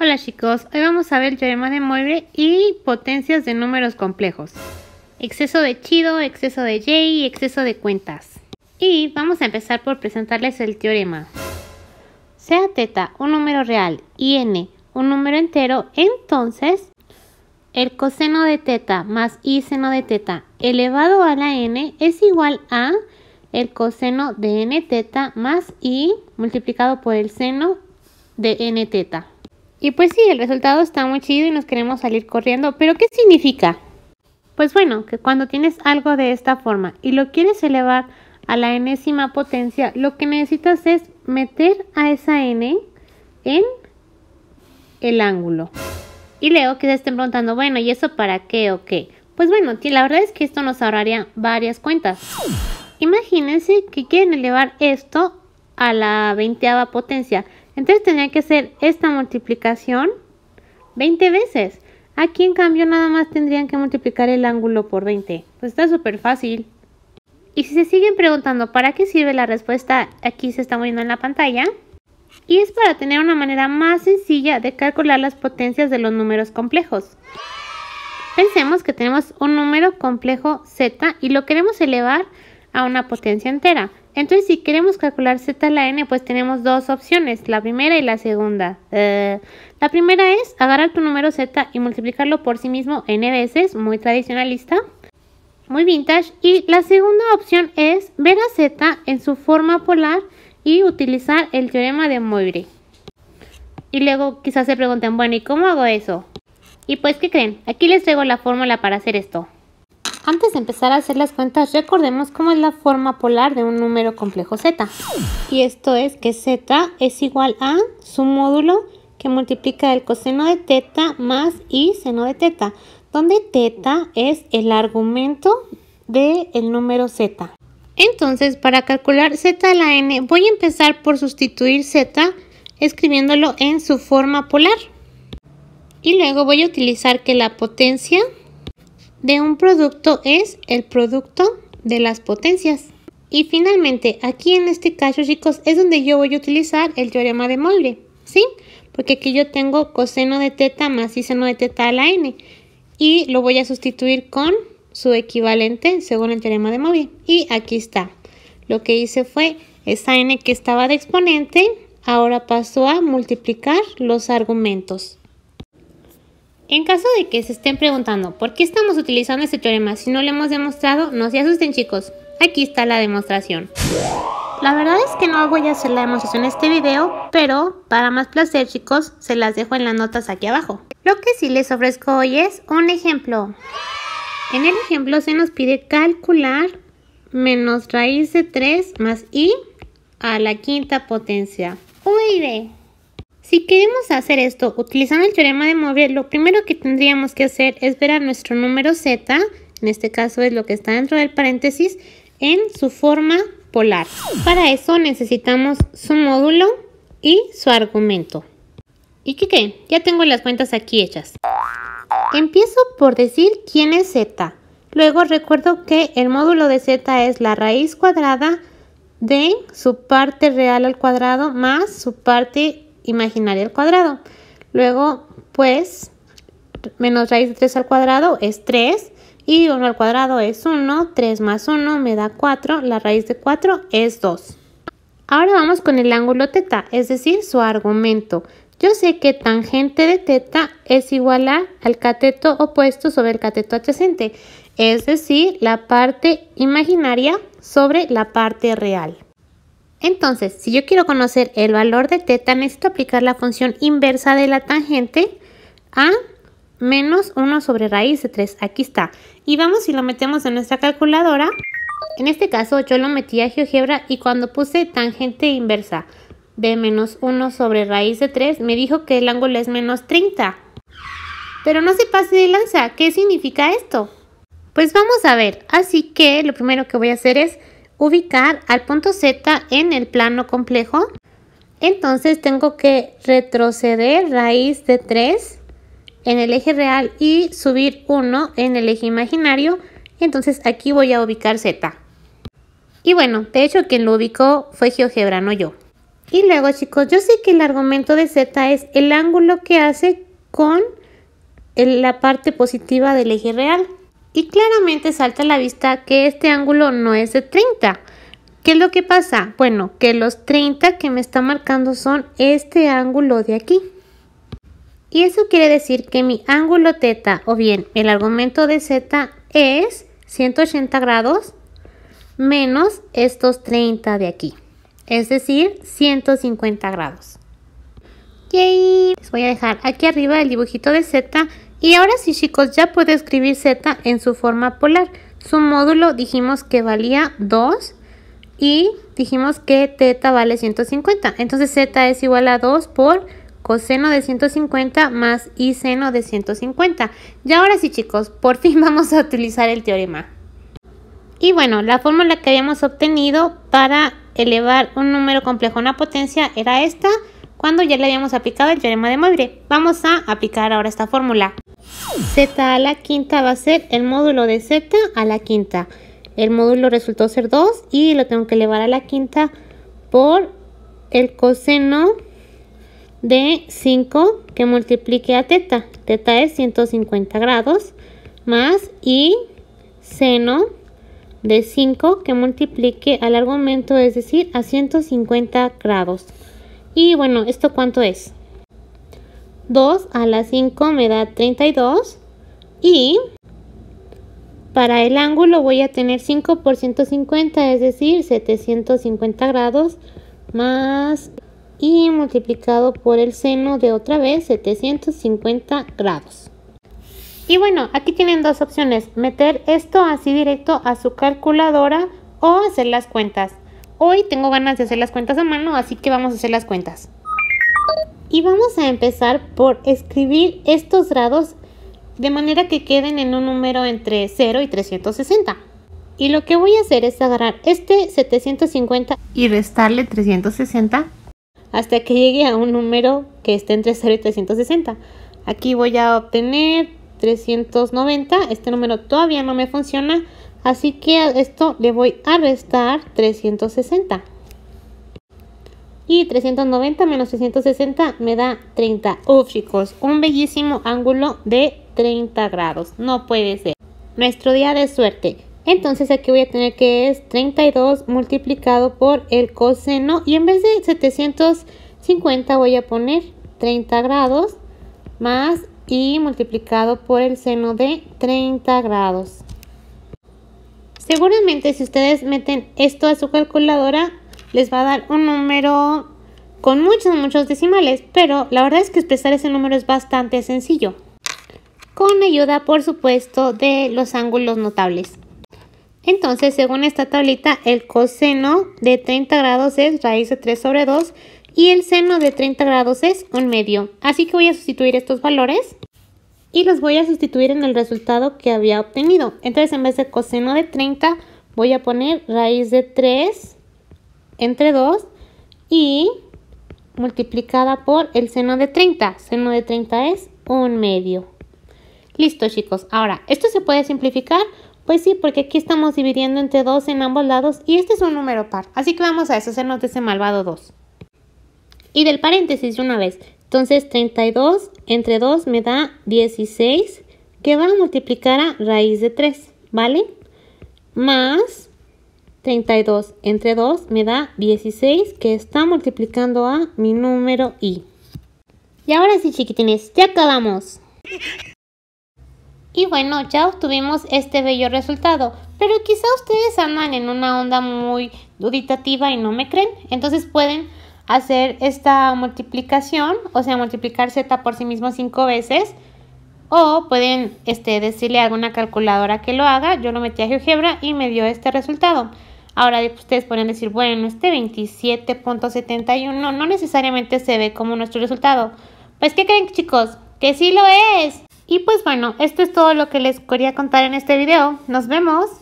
Hola chicos, hoy vamos a ver el teorema de Moivre y potencias de números complejos. Exceso de chido, exceso de y, exceso de cuentas. Y vamos a empezar por presentarles el teorema. Sea teta un número real y n un número entero, entonces el coseno de teta más y seno de teta elevado a la n es igual a el coseno de n teta más i multiplicado por el seno de n teta. Y pues sí, el resultado está muy chido y nos queremos salir corriendo, pero ¿qué significa? Pues bueno, que cuando tienes algo de esta forma y lo quieres elevar a la enésima potencia, lo que necesitas es meter a esa n en el ángulo. Y leo que se estén preguntando, bueno, ¿y eso para qué o qué? Pues bueno, la verdad es que esto nos ahorraría varias cuentas. Imagínense que quieren elevar esto a la veinteava potencia. Entonces tendría que hacer esta multiplicación 20 veces. Aquí en cambio nada más tendrían que multiplicar el ángulo por 20. Pues está súper fácil. Y si se siguen preguntando para qué sirve la respuesta, aquí se está moviendo en la pantalla. Y es para tener una manera más sencilla de calcular las potencias de los números complejos. Pensemos que tenemos un número complejo z y lo queremos elevar a una potencia entera. Entonces, si queremos calcular z a la n, pues tenemos dos opciones, la primera y la segunda. Eh, la primera es agarrar tu número z y multiplicarlo por sí mismo n veces, muy tradicionalista, muy vintage. Y la segunda opción es ver a z en su forma polar y utilizar el teorema de Moivre. Y luego quizás se pregunten, bueno, ¿y cómo hago eso? Y pues, ¿qué creen? Aquí les traigo la fórmula para hacer esto. Antes de empezar a hacer las cuentas, recordemos cómo es la forma polar de un número complejo z. Y esto es que z es igual a su módulo que multiplica el coseno de teta más y seno de teta, donde teta es el argumento del el número z. Entonces, para calcular z a la n, voy a empezar por sustituir z escribiéndolo en su forma polar. Y luego voy a utilizar que la potencia de un producto es el producto de las potencias. Y finalmente, aquí en este caso, chicos, es donde yo voy a utilizar el teorema de Molde, ¿sí? Porque aquí yo tengo coseno de teta más y seno de teta a la n. Y lo voy a sustituir con su equivalente según el teorema de móvil Y aquí está. Lo que hice fue esa n que estaba de exponente, ahora pasó a multiplicar los argumentos. En caso de que se estén preguntando por qué estamos utilizando este teorema si no lo hemos demostrado, no se asusten chicos, aquí está la demostración. La verdad es que no voy a hacer la demostración en este video, pero para más placer chicos, se las dejo en las notas aquí abajo. Lo que sí les ofrezco hoy es un ejemplo. En el ejemplo se nos pide calcular menos raíz de 3 más i a la quinta potencia. V y si queremos hacer esto utilizando el teorema de Mourier, lo primero que tendríamos que hacer es ver a nuestro número z, en este caso es lo que está dentro del paréntesis, en su forma polar. Para eso necesitamos su módulo y su argumento. ¿Y qué qué? Ya tengo las cuentas aquí hechas. Empiezo por decir quién es z. Luego recuerdo que el módulo de z es la raíz cuadrada de su parte real al cuadrado más su parte imaginaria al cuadrado. Luego, pues, menos raíz de 3 al cuadrado es 3 y 1 al cuadrado es 1, 3 más 1 me da 4, la raíz de 4 es 2. Ahora vamos con el ángulo teta, es decir, su argumento. Yo sé que tangente de teta es igual al cateto opuesto sobre el cateto adyacente, es decir, la parte imaginaria sobre la parte real. Entonces, si yo quiero conocer el valor de teta, necesito aplicar la función inversa de la tangente a menos 1 sobre raíz de 3. Aquí está. Y vamos y lo metemos en nuestra calculadora. En este caso yo lo metí a GeoGebra y cuando puse tangente inversa de menos 1 sobre raíz de 3 me dijo que el ángulo es menos 30. Pero no se pase de lanza. ¿Qué significa esto? Pues vamos a ver. Así que lo primero que voy a hacer es ubicar al punto Z en el plano complejo. Entonces tengo que retroceder raíz de 3 en el eje real y subir 1 en el eje imaginario. Entonces aquí voy a ubicar Z. Y bueno, de hecho quien lo ubicó fue GeoGebra, no yo. Y luego chicos, yo sé que el argumento de Z es el ángulo que hace con la parte positiva del eje real y claramente salta a la vista que este ángulo no es de 30. ¿Qué es lo que pasa? Bueno, que los 30 que me está marcando son este ángulo de aquí. Y eso quiere decir que mi ángulo teta, o bien el argumento de z es 180 grados menos estos 30 de aquí. Es decir, 150 grados. Yay. Les voy a dejar aquí arriba el dibujito de zeta. Y ahora sí chicos, ya puedo escribir z en su forma polar. Su módulo dijimos que valía 2 y dijimos que teta vale 150. Entonces z es igual a 2 por coseno de 150 más y seno de 150. Y ahora sí chicos, por fin vamos a utilizar el teorema. Y bueno, la fórmula que habíamos obtenido para elevar un número complejo a una potencia era esta, cuando ya le habíamos aplicado el teorema de Moivre. Vamos a aplicar ahora esta fórmula z a la quinta va a ser el módulo de z a la quinta. El módulo resultó ser 2 y lo tengo que elevar a la quinta por el coseno de 5 que multiplique a teta. Teta es 150 grados más y seno de 5 que multiplique al argumento, es decir, a 150 grados. Y bueno, ¿esto cuánto es? 2 a la 5 me da 32 y para el ángulo voy a tener 5 por 150, es decir, 750 grados más y multiplicado por el seno de otra vez 750 grados. Y bueno, aquí tienen dos opciones, meter esto así directo a su calculadora o hacer las cuentas. Hoy tengo ganas de hacer las cuentas a mano, así que vamos a hacer las cuentas y vamos a empezar por escribir estos grados de manera que queden en un número entre 0 y 360. Y lo que voy a hacer es agarrar este 750 y restarle 360 hasta que llegue a un número que esté entre 0 y 360. Aquí voy a obtener 390. Este número todavía no me funciona. Así que a esto le voy a restar 360 y 390 menos 360 me da 30. Uf chicos, un bellísimo ángulo de 30 grados, no puede ser. Nuestro día de suerte. Entonces aquí voy a tener que es 32 multiplicado por el coseno y en vez de 750 voy a poner 30 grados más y multiplicado por el seno de 30 grados. Seguramente si ustedes meten esto a su calculadora les va a dar un número con muchos, muchos decimales, pero la verdad es que expresar ese número es bastante sencillo, con ayuda, por supuesto, de los ángulos notables. Entonces, según esta tablita, el coseno de 30 grados es raíz de 3 sobre 2 y el seno de 30 grados es un medio. Así que voy a sustituir estos valores y los voy a sustituir en el resultado que había obtenido. Entonces, en vez de coseno de 30, voy a poner raíz de 3 entre 2 y multiplicada por el seno de 30. Seno de 30 es un medio. Listo chicos, ahora, ¿esto se puede simplificar? Pues sí, porque aquí estamos dividiendo entre 2 en ambos lados y este es un número par. Así que vamos a se de ese malvado 2. Y del paréntesis de una vez. Entonces 32 entre 2 me da 16 que va a multiplicar a raíz de 3, ¿vale? Más 32 entre 2 me da 16 que está multiplicando a mi número i. Y ahora sí chiquitines, ya acabamos. Y bueno, ya obtuvimos este bello resultado, pero quizá ustedes andan en una onda muy duditativa y no me creen, entonces pueden hacer esta multiplicación, o sea, multiplicar z por sí mismo 5 veces, o pueden este, decirle a alguna calculadora que lo haga, yo lo metí a GeoGebra y me dio este resultado. Ahora ustedes pueden decir, bueno, este 27.71 no necesariamente se ve como nuestro resultado. Pues ¿qué creen chicos? Que sí lo es. Y pues bueno, esto es todo lo que les quería contar en este video. Nos vemos.